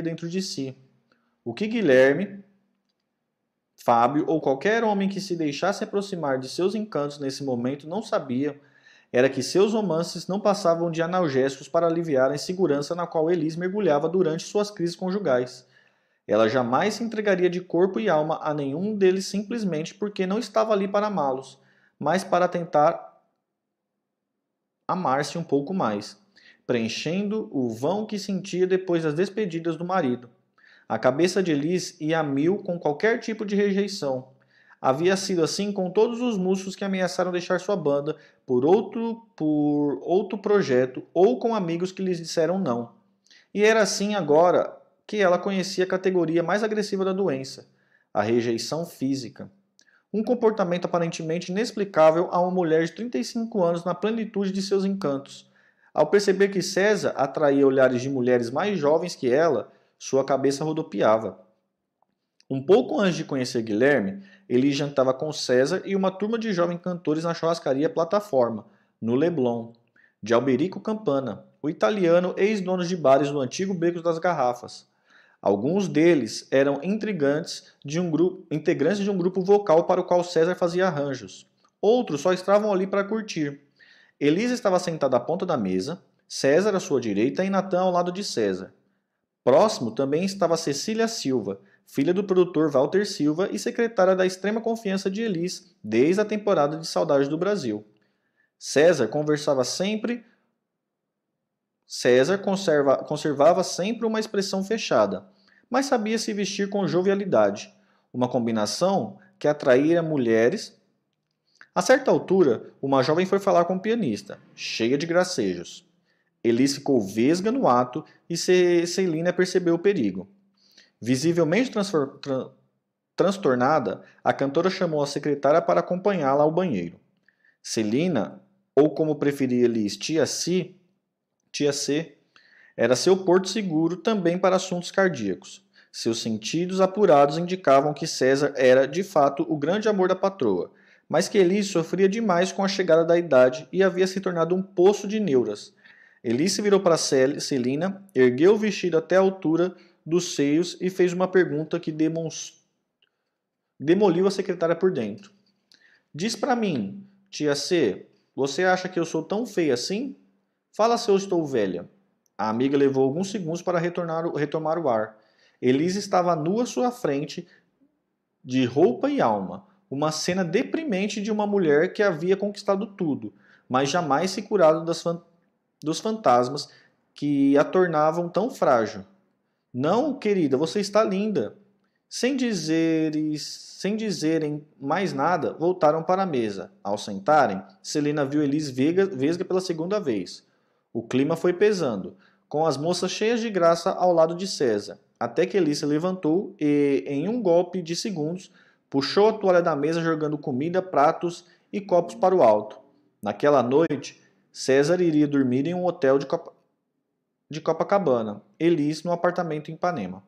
dentro de si. O que Guilherme, Fábio ou qualquer homem que se deixasse aproximar de seus encantos nesse momento não sabia era que seus romances não passavam de analgésicos para aliviar a insegurança na qual Elis mergulhava durante suas crises conjugais. Ela jamais se entregaria de corpo e alma a nenhum deles simplesmente porque não estava ali para amá-los, mas para tentar amar-se um pouco mais preenchendo o vão que sentia depois das despedidas do marido. A cabeça de Liz ia a mil com qualquer tipo de rejeição. Havia sido assim com todos os músicos que ameaçaram deixar sua banda por outro, por outro projeto ou com amigos que lhes disseram não. E era assim agora que ela conhecia a categoria mais agressiva da doença, a rejeição física. Um comportamento aparentemente inexplicável a uma mulher de 35 anos na plenitude de seus encantos ao perceber que César atraía olhares de mulheres mais jovens que ela, sua cabeça rodopiava. Um pouco antes de conhecer Guilherme, ele jantava com César e uma turma de jovens cantores na churrascaria Plataforma, no Leblon, de Alberico Campana, o italiano ex-dono de bares do antigo Beco das Garrafas. Alguns deles eram intrigantes de um grupo, integrantes de um grupo vocal para o qual César fazia arranjos. Outros só estavam ali para curtir. Elisa estava sentada à ponta da mesa, César à sua direita e Natan ao lado de César. Próximo também estava Cecília Silva, filha do produtor Walter Silva e secretária da extrema confiança de Elis desde a temporada de Saudades do Brasil. César conversava sempre. César conserva... conservava sempre uma expressão fechada, mas sabia se vestir com jovialidade, uma combinação que atraía mulheres a certa altura, uma jovem foi falar com o pianista, cheia de gracejos. Elis ficou vesga no ato e Celina percebeu o perigo. Visivelmente tra transtornada, a cantora chamou a secretária para acompanhá-la ao banheiro. Celina, ou como preferia Elis, tia C, tia C, era seu porto seguro também para assuntos cardíacos. Seus sentidos apurados indicavam que César era, de fato, o grande amor da patroa mas que Elise sofria demais com a chegada da idade e havia se tornado um poço de neuras. Elise se virou para Celina, ergueu o vestido até a altura dos seios e fez uma pergunta que demoliu a secretária por dentro. Diz para mim, tia C, você acha que eu sou tão feia assim? Fala se eu estou velha. A amiga levou alguns segundos para retornar, retomar o ar. Elise estava nua à sua frente, de roupa e alma uma cena deprimente de uma mulher que havia conquistado tudo, mas jamais se curado fan dos fantasmas que a tornavam tão frágil. Não, querida, você está linda. Sem dizeres, sem dizerem mais nada, voltaram para a mesa. Ao sentarem, Selena viu Elis vesga pela segunda vez. O clima foi pesando, com as moças cheias de graça ao lado de César, até que Elis se levantou e, em um golpe de segundos, Puxou a toalha da mesa jogando comida, pratos e copos para o alto. Naquela noite, César iria dormir em um hotel de, de Copacabana, Elis no apartamento em Ipanema.